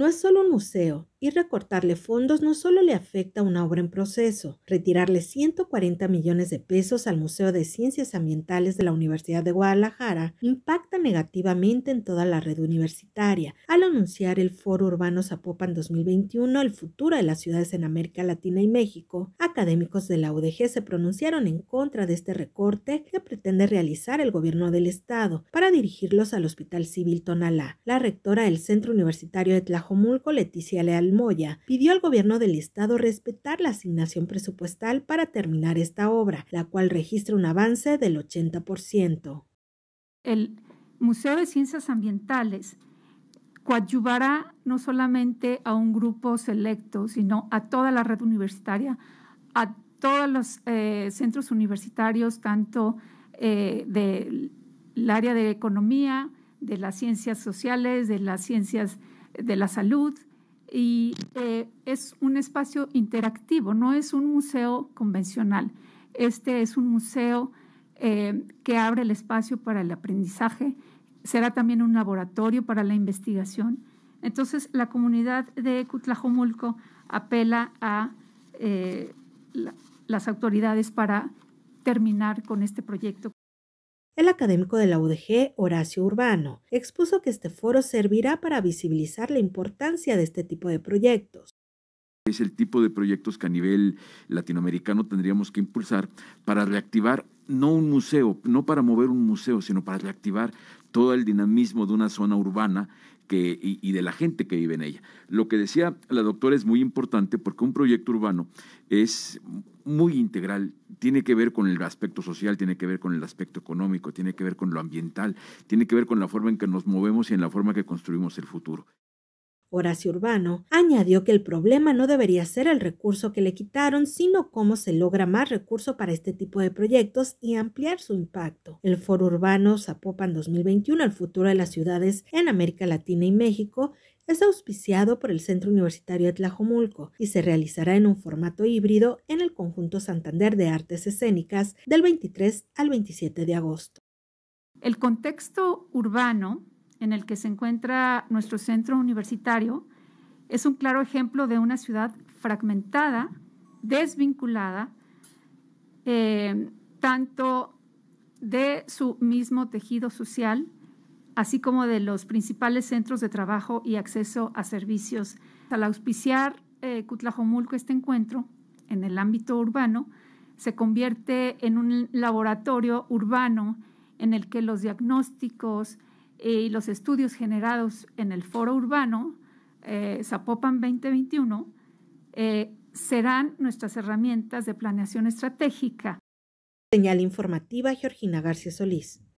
No es solo un museo, y recortarle fondos no solo le afecta a una obra en proceso, retirarle 140 millones de pesos al Museo de Ciencias Ambientales de la Universidad de Guadalajara impacta negativamente en toda la red universitaria. Al anunciar el Foro Urbano Zapopan 2021, el futuro de las ciudades en América Latina y México, académicos de la UDG se pronunciaron en contra de este recorte que pretende realizar el gobierno del estado para dirigirlos al Hospital Civil Tonalá. La rectora del Centro Universitario de Tlajomulco, Leticia Leal Moya, pidió al gobierno del estado respetar la asignación presupuestal para terminar esta obra, la cual registra un avance del 80%. El Museo de Ciencias Ambientales coadyuvará no solamente a un grupo selecto, sino a toda la red universitaria, a todos los eh, centros universitarios, tanto eh, del área de economía, de las ciencias sociales, de las ciencias de la salud, y eh, es un espacio interactivo, no es un museo convencional. Este es un museo eh, que abre el espacio para el aprendizaje, será también un laboratorio para la investigación. Entonces, la comunidad de Cutlajomulco apela a eh, las autoridades para terminar con este proyecto. El académico de la UDG, Horacio Urbano, expuso que este foro servirá para visibilizar la importancia de este tipo de proyectos es el tipo de proyectos que a nivel latinoamericano tendríamos que impulsar para reactivar no un museo, no para mover un museo, sino para reactivar todo el dinamismo de una zona urbana y, de la gente que vive en ella. Lo que decía la doctora es muy importante porque un proyecto urbano es muy integral, tiene que ver con el aspecto social, tiene que ver con el aspecto económico, tiene que ver con lo ambiental, tiene que ver con la forma en que nos movemos y en la forma que construimos el futuro. Horacio Urbano, añadió que el problema no debería ser el recurso que le quitaron, sino cómo se logra más recurso para este tipo de proyectos y ampliar su impacto. El Foro Urbano Zapopan 2021, el futuro de las ciudades en América Latina y México, es auspiciado por el Centro Universitario de Tlajomulco y se realizará en un formato híbrido en el conjunto Santander de Artes Escénicas del 23 al 27 de agosto. El contexto urbano en el que se encuentra nuestro centro universitario, es un claro ejemplo de una ciudad fragmentada, desvinculada, eh, tanto de su mismo tejido social, así como de los principales centros de trabajo y acceso a servicios. Al auspiciar eh, Cutlajomulco este encuentro en el ámbito urbano, se convierte en un laboratorio urbano en el que los diagnósticos, y los estudios generados en el foro urbano eh, Zapopan 2021 eh, serán nuestras herramientas de planeación estratégica. Señal informativa Georgina García Solís.